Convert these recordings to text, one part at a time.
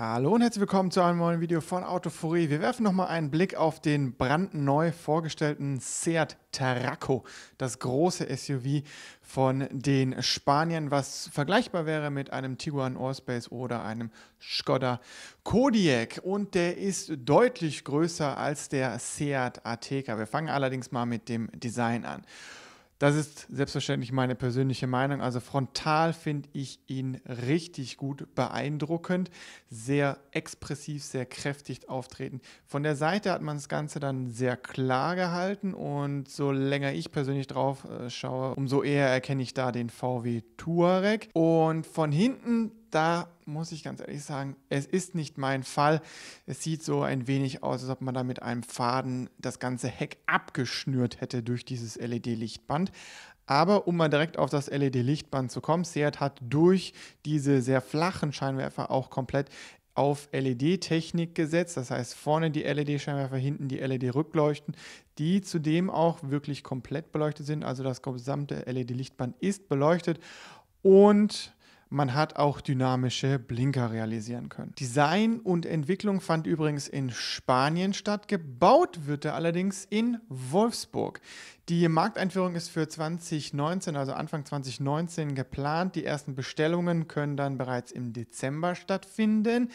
Hallo und herzlich willkommen zu einem neuen Video von Autophorie. Wir werfen nochmal einen Blick auf den brandneu vorgestellten Seat Tarraco, das große SUV von den Spaniern, was vergleichbar wäre mit einem Tiguan Allspace oder einem Skoda Kodiak. Und der ist deutlich größer als der Seat Ateca. Wir fangen allerdings mal mit dem Design an. Das ist selbstverständlich meine persönliche Meinung. Also frontal finde ich ihn richtig gut beeindruckend, sehr expressiv, sehr kräftig auftreten. Von der Seite hat man das Ganze dann sehr klar gehalten und so länger ich persönlich drauf äh, schaue, umso eher erkenne ich da den VW Touareg. Und von hinten da muss ich ganz ehrlich sagen, es ist nicht mein Fall. Es sieht so ein wenig aus, als ob man da mit einem Faden das ganze Heck abgeschnürt hätte durch dieses LED-Lichtband. Aber um mal direkt auf das LED-Lichtband zu kommen, Seat hat durch diese sehr flachen Scheinwerfer auch komplett auf LED-Technik gesetzt. Das heißt, vorne die LED-Scheinwerfer, hinten die LED-Rückleuchten, die zudem auch wirklich komplett beleuchtet sind. Also das gesamte LED-Lichtband ist beleuchtet. Und man hat auch dynamische Blinker realisieren können. Design und Entwicklung fand übrigens in Spanien statt, gebaut wird er allerdings in Wolfsburg. Die Markteinführung ist für 2019, also Anfang 2019 geplant. Die ersten Bestellungen können dann bereits im Dezember stattfinden.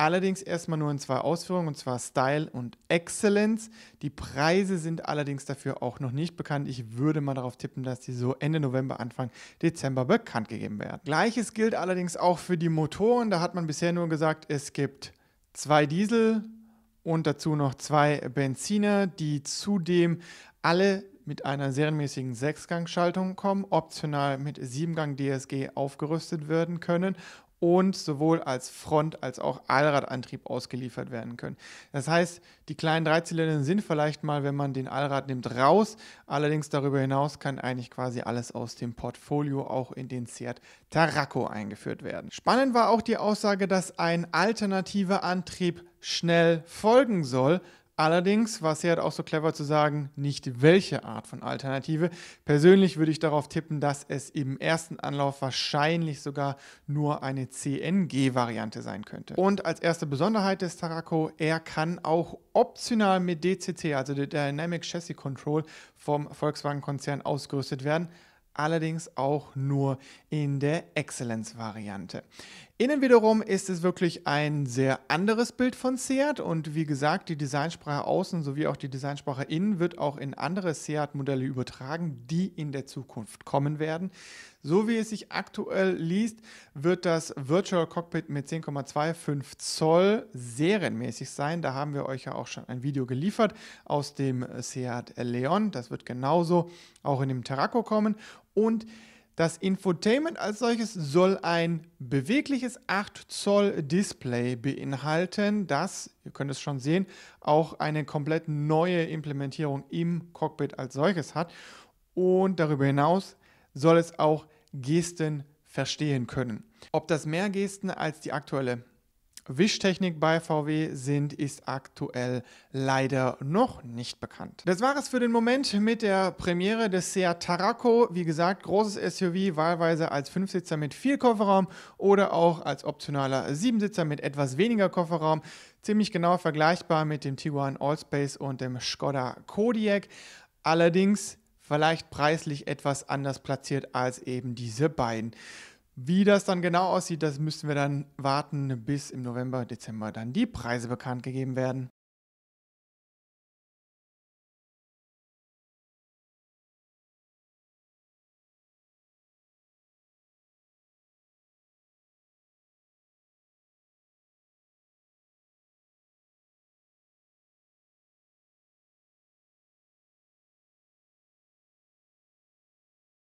Allerdings erstmal nur in zwei Ausführungen, und zwar Style und Excellence. Die Preise sind allerdings dafür auch noch nicht bekannt. Ich würde mal darauf tippen, dass die so Ende November, Anfang Dezember bekannt gegeben werden. Gleiches gilt allerdings auch für die Motoren. Da hat man bisher nur gesagt, es gibt zwei Diesel und dazu noch zwei Benziner, die zudem alle mit einer serienmäßigen Sechsgang-Schaltung kommen, optional mit Siebengang DSG aufgerüstet werden können und sowohl als Front- als auch Allradantrieb ausgeliefert werden können. Das heißt, die kleinen Dreizylinder sind vielleicht mal, wenn man den Allrad nimmt, raus. Allerdings darüber hinaus kann eigentlich quasi alles aus dem Portfolio auch in den Seat Tarraco eingeführt werden. Spannend war auch die Aussage, dass ein alternativer Antrieb schnell folgen soll. Allerdings war Seat halt auch so clever zu sagen, nicht welche Art von Alternative. Persönlich würde ich darauf tippen, dass es im ersten Anlauf wahrscheinlich sogar nur eine CNG-Variante sein könnte. Und als erste Besonderheit des Tarako, er kann auch optional mit DCC, also der Dynamic Chassis Control, vom Volkswagen-Konzern ausgerüstet werden allerdings auch nur in der Excellence-Variante. Innen wiederum ist es wirklich ein sehr anderes Bild von Seat und wie gesagt, die Designsprache außen sowie auch die Designsprache innen wird auch in andere Seat-Modelle übertragen, die in der Zukunft kommen werden. So wie es sich aktuell liest, wird das Virtual Cockpit mit 10,25 Zoll serienmäßig sein. Da haben wir euch ja auch schon ein Video geliefert aus dem Seat Leon. Das wird genauso auch in dem Terraco kommen und das Infotainment als solches soll ein bewegliches 8 Zoll Display beinhalten, das, ihr könnt es schon sehen, auch eine komplett neue Implementierung im Cockpit als solches hat. Und darüber hinaus soll es auch Gesten verstehen können. Ob das mehr Gesten als die aktuelle Wischtechnik bei VW sind, ist aktuell leider noch nicht bekannt. Das war es für den Moment mit der Premiere des Seat Tarraco. Wie gesagt, großes SUV, wahlweise als Fünfsitzer mit viel Kofferraum oder auch als optionaler Siebensitzer mit etwas weniger Kofferraum. Ziemlich genau vergleichbar mit dem Tiguan Allspace und dem Skoda Kodiak. Allerdings vielleicht preislich etwas anders platziert als eben diese beiden. Wie das dann genau aussieht, das müssen wir dann warten, bis im November, Dezember dann die Preise bekannt gegeben werden.